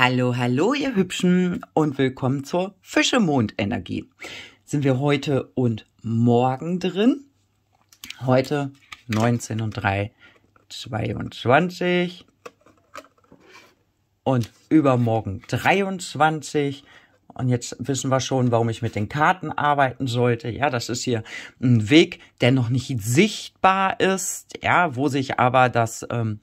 Hallo, hallo, ihr Hübschen und willkommen zur fische energie Sind wir heute und morgen drin? Heute 19 und 3, 22 und übermorgen 23. Und jetzt wissen wir schon, warum ich mit den Karten arbeiten sollte. Ja, das ist hier ein Weg, der noch nicht sichtbar ist, ja, wo sich aber das ähm,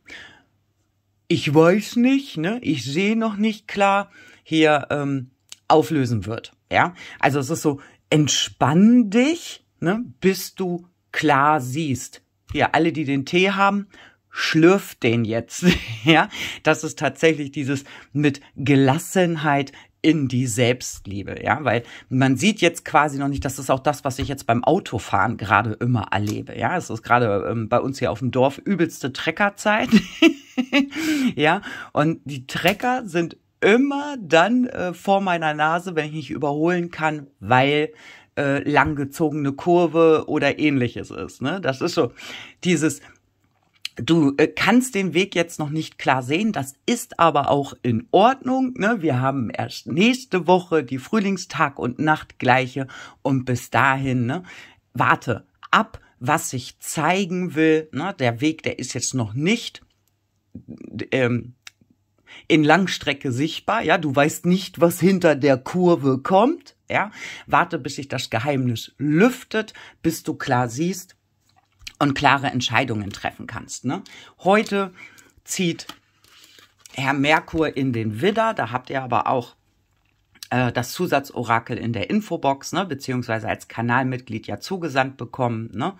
ich weiß nicht, ne, ich sehe noch nicht klar, hier ähm, auflösen wird. Ja, also es ist so, entspann dich, ne, bis du klar siehst. Hier, alle, die den Tee haben, schlürft den jetzt. ja, das ist tatsächlich dieses mit Gelassenheit in die Selbstliebe, ja, weil man sieht jetzt quasi noch nicht, das ist auch das, was ich jetzt beim Autofahren gerade immer erlebe, ja, es ist gerade ähm, bei uns hier auf dem Dorf übelste Treckerzeit, ja, und die Trecker sind immer dann äh, vor meiner Nase, wenn ich nicht überholen kann, weil äh, langgezogene Kurve oder ähnliches ist. Ne? Das ist so dieses, Du äh, kannst den Weg jetzt noch nicht klar sehen, das ist aber auch in Ordnung. Ne? Wir haben erst nächste Woche die Frühlingstag- und Nachtgleiche und bis dahin, ne? warte ab, was ich zeigen will. Ne? Der Weg, der ist jetzt noch nicht ähm, in Langstrecke sichtbar. Ja, du weißt nicht, was hinter der Kurve kommt. Ja, warte, bis sich das Geheimnis lüftet, bis du klar siehst, und klare Entscheidungen treffen kannst. Ne? Heute zieht Herr Merkur in den Widder, da habt ihr aber auch äh, das Zusatzorakel in der Infobox, ne, beziehungsweise als Kanalmitglied ja zugesandt bekommen. Ne?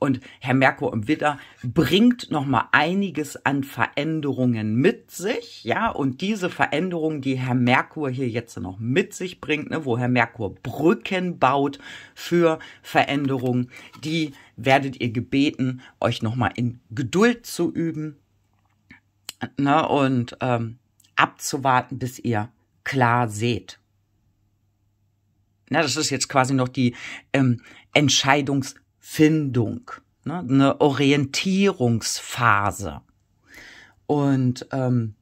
Und Herr Merkur im Widder bringt nochmal einiges an Veränderungen mit sich, ja, und diese Veränderungen, die Herr Merkur hier jetzt noch mit sich bringt, ne, wo Herr Merkur Brücken baut für Veränderungen, die werdet ihr gebeten, euch nochmal in Geduld zu üben ne, und ähm, abzuwarten, bis ihr klar seht. Na, das ist jetzt quasi noch die ähm, Entscheidungsfindung, ne? eine Orientierungsphase. Und ähm,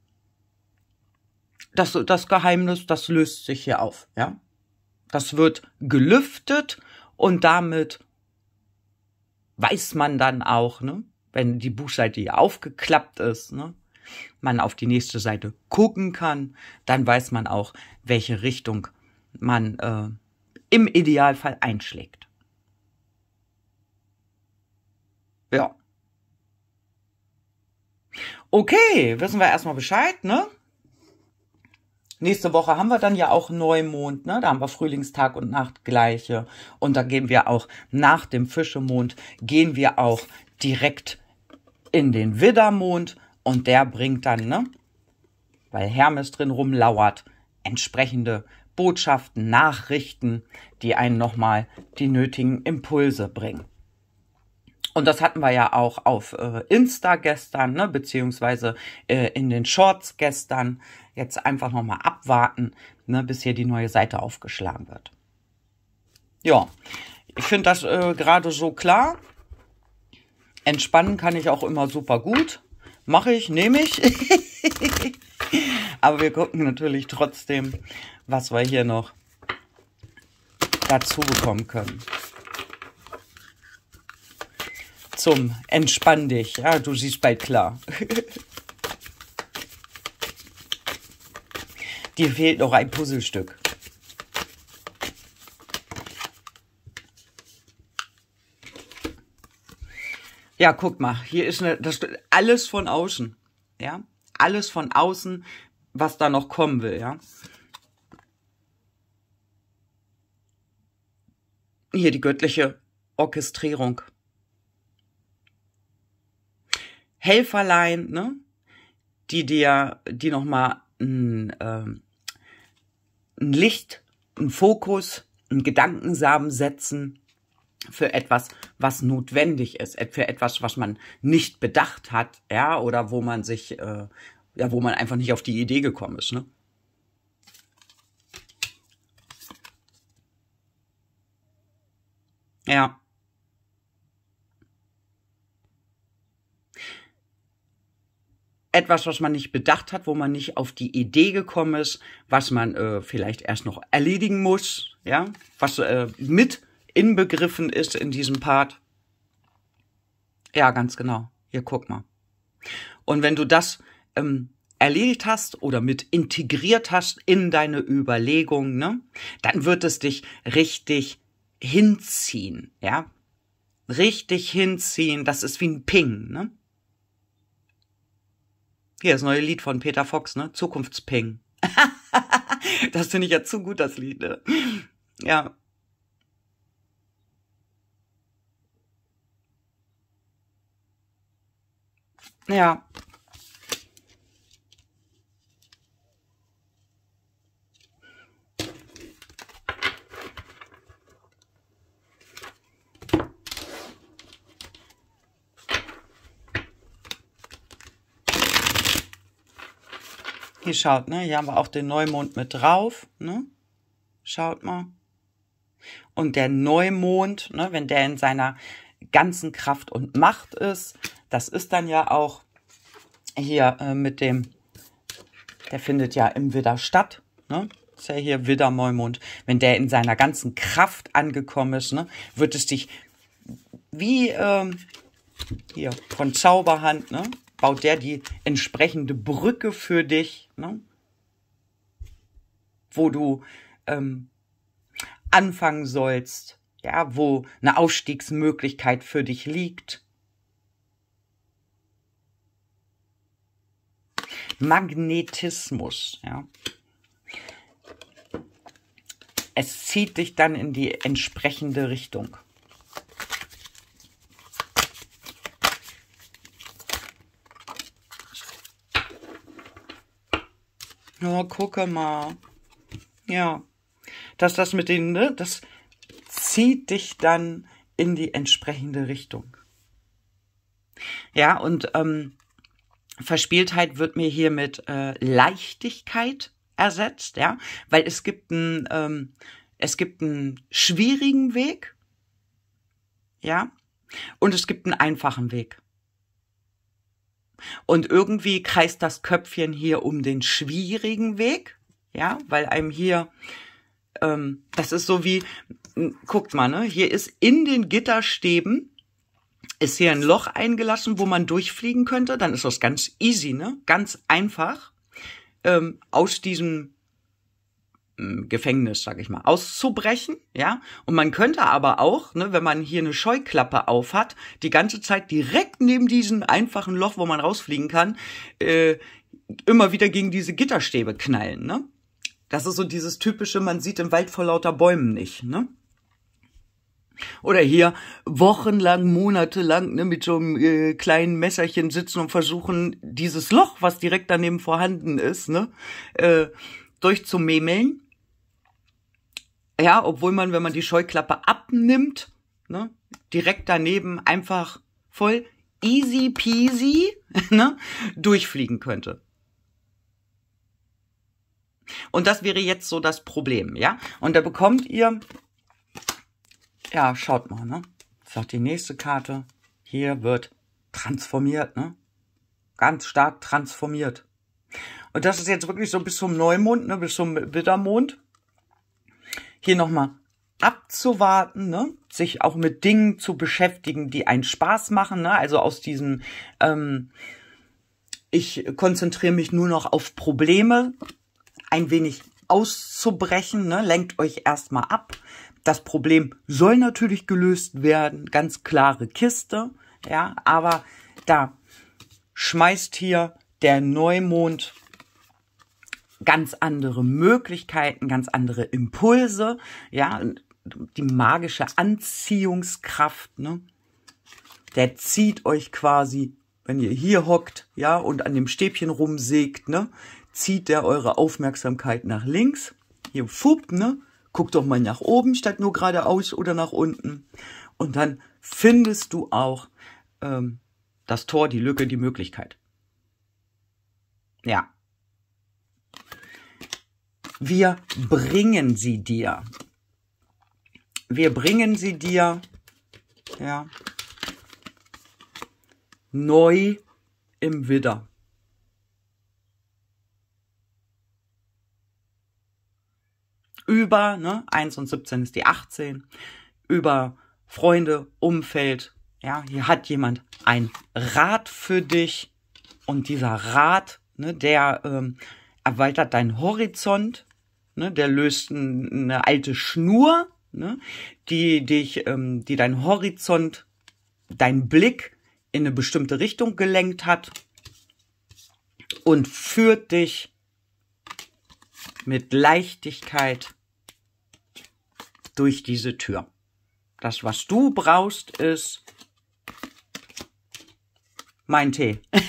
das, das Geheimnis, das löst sich hier auf, ja. Das wird gelüftet und damit weiß man dann auch, ne, wenn die Buchseite hier aufgeklappt ist, ne, man auf die nächste Seite gucken kann, dann weiß man auch, welche Richtung man äh, im Idealfall einschlägt. Ja. Okay, wissen wir erstmal Bescheid, ne? Nächste Woche haben wir dann ja auch Neumond, ne? Da haben wir Frühlingstag und Nacht gleiche. Und da gehen wir auch nach dem Fischemond, gehen wir auch direkt in den Widdermond. Und der bringt dann, ne? Weil Hermes drin rumlauert, entsprechende Botschaften, Nachrichten, die einen nochmal die nötigen Impulse bringen. Und das hatten wir ja auch auf äh, Insta gestern, ne, beziehungsweise äh, in den Shorts gestern. Jetzt einfach nochmal abwarten, ne, bis hier die neue Seite aufgeschlagen wird. Ja, ich finde das äh, gerade so klar. Entspannen kann ich auch immer super gut. Mache ich, nehme ich. Aber wir gucken natürlich trotzdem, was wir hier noch dazu bekommen können. Zum Entspann dich. Ja, du siehst bald klar. Dir fehlt noch ein Puzzlestück. Ja, guck mal, hier ist eine, das alles von außen. Ja, alles von außen was da noch kommen will, ja. Hier die göttliche Orchestrierung. Helferlein, ne? Die dir, die nochmal ein, ähm, ein Licht, ein Fokus, ein Gedankensamen setzen für etwas, was notwendig ist, für etwas, was man nicht bedacht hat, ja, oder wo man sich, äh, ja, wo man einfach nicht auf die Idee gekommen ist, ne? Ja. Etwas, was man nicht bedacht hat, wo man nicht auf die Idee gekommen ist, was man äh, vielleicht erst noch erledigen muss, ja, was äh, mit inbegriffen ist in diesem Part. Ja, ganz genau. Hier guck mal. Und wenn du das ähm, erledigt hast oder mit integriert hast in deine Überlegungen, ne, dann wird es dich richtig hinziehen, ja. Richtig hinziehen, das ist wie ein Ping, ne? Hier, das neue Lied von Peter Fox, ne? Zukunftsping. das finde ich ja zu gut, das Lied, ne? Ja. Ja, Hier schaut, ne? Hier haben wir auch den Neumond mit drauf, ne? Schaut mal. Und der Neumond, ne, wenn der in seiner ganzen Kraft und Macht ist, das ist dann ja auch hier äh, mit dem, der findet ja im Widder statt, ne? Ist ja hier Widder Neumond. Wenn der in seiner ganzen Kraft angekommen ist, ne, wird es dich wie ähm, hier von Zauberhand, ne? baut der die entsprechende Brücke für dich, ne? wo du ähm, anfangen sollst, ja, wo eine Aufstiegsmöglichkeit für dich liegt. Magnetismus, ja. Es zieht dich dann in die entsprechende Richtung. Oh, gucke mal. Ja. Dass das mit den, ne, das zieht dich dann in die entsprechende Richtung. Ja, und ähm, Verspieltheit wird mir hier mit äh, Leichtigkeit ersetzt, ja, weil es gibt einen, ähm, es gibt einen schwierigen Weg, ja, und es gibt einen einfachen Weg. Und irgendwie kreist das Köpfchen hier um den schwierigen Weg, ja, weil einem hier, ähm, das ist so wie, guckt mal, ne, hier ist in den Gitterstäben ist hier ein Loch eingelassen, wo man durchfliegen könnte, dann ist das ganz easy, ne? Ganz einfach. Ähm, aus diesem ähm, Gefängnis, sag ich mal, auszubrechen, ja. Und man könnte aber auch, ne, wenn man hier eine Scheuklappe auf hat, die ganze Zeit direkt neben diesem einfachen Loch, wo man rausfliegen kann, äh, immer wieder gegen diese Gitterstäbe knallen, ne? Das ist so dieses typische, man sieht im Wald vor lauter Bäumen nicht, ne? Oder hier wochenlang, monatelang ne, mit so einem äh, kleinen Messerchen sitzen und versuchen, dieses Loch, was direkt daneben vorhanden ist, ne, äh, durchzumemeln. Ja, obwohl man, wenn man die Scheuklappe abnimmt, ne, direkt daneben einfach voll easy peasy ne, durchfliegen könnte. Und das wäre jetzt so das Problem, ja? Und da bekommt ihr, ja, schaut mal, ne? sagt die nächste Karte. Hier wird transformiert, ne? Ganz stark transformiert. Und das ist jetzt wirklich so bis zum Neumond, ne, bis zum Wittermond. Hier nochmal abzuwarten, ne? sich auch mit Dingen zu beschäftigen, die einen Spaß machen. Ne? Also aus diesem, ähm, ich konzentriere mich nur noch auf Probleme, ein wenig auszubrechen. Ne? Lenkt euch erstmal ab. Das Problem soll natürlich gelöst werden, ganz klare Kiste, ja, aber da schmeißt hier der Neumond ganz andere Möglichkeiten, ganz andere Impulse, ja, die magische Anziehungskraft, ne? Der zieht euch quasi, wenn ihr hier hockt, ja, und an dem Stäbchen rumsägt, ne, zieht der eure Aufmerksamkeit nach links. Hier fupp, ne? Guckt doch mal nach oben statt nur geradeaus oder nach unten. Und dann findest du auch ähm, das Tor, die Lücke, die Möglichkeit. Ja, wir bringen sie dir. Wir bringen sie dir, ja, neu im Widder. Über, ne, 1 und 17 ist die 18, über Freunde, Umfeld, ja, hier hat jemand ein Rat für dich und dieser Rat, ne, der ähm, erweitert deinen Horizont, Ne? Der löst eine alte Schnur, ne? die dich, ähm, die dein Horizont, dein Blick in eine bestimmte Richtung gelenkt hat und führt dich mit Leichtigkeit durch diese Tür. Das, was du brauchst, ist mein Tee.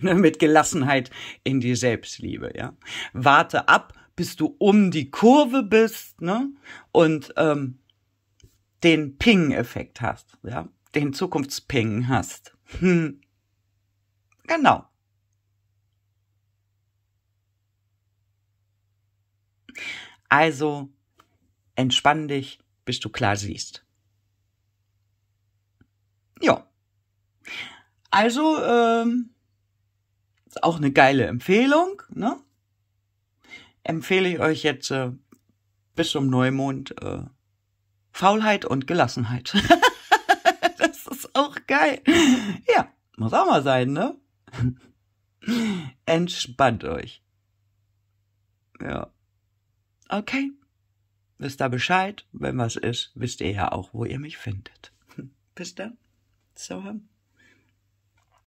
Ne, mit Gelassenheit in die Selbstliebe, ja. Warte ab, bis du um die Kurve bist, ne? Und ähm, den Ping-Effekt hast, ja, den Zukunftsping hast. Hm. Genau. Also entspann dich, bis du klar siehst. Ja. Also ähm, ist auch eine geile Empfehlung, ne? empfehle ich euch jetzt äh, bis zum Neumond äh, Faulheit und Gelassenheit. das ist auch geil. Ja, muss auch mal sein, ne? Entspannt euch. Ja. Okay. Wisst ihr Bescheid? Wenn was ist, wisst ihr ja auch, wo ihr mich findet. Hm. Bis dann. So haben.